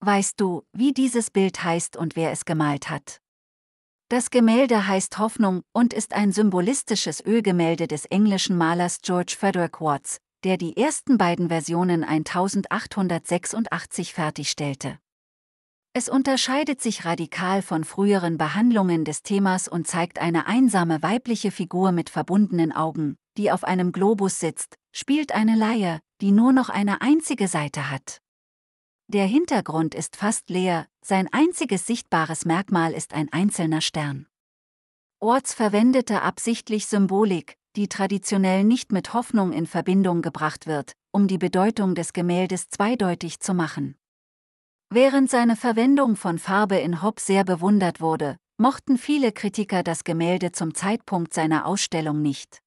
Weißt du, wie dieses Bild heißt und wer es gemalt hat? Das Gemälde heißt Hoffnung und ist ein symbolistisches Ölgemälde des englischen Malers George Frederick Watts, der die ersten beiden Versionen 1886 fertigstellte. Es unterscheidet sich radikal von früheren Behandlungen des Themas und zeigt eine einsame weibliche Figur mit verbundenen Augen, die auf einem Globus sitzt, spielt eine Leier, die nur noch eine einzige Seite hat. Der Hintergrund ist fast leer, sein einziges sichtbares Merkmal ist ein einzelner Stern. Orts verwendete absichtlich Symbolik, die traditionell nicht mit Hoffnung in Verbindung gebracht wird, um die Bedeutung des Gemäldes zweideutig zu machen. Während seine Verwendung von Farbe in Hobb sehr bewundert wurde, mochten viele Kritiker das Gemälde zum Zeitpunkt seiner Ausstellung nicht.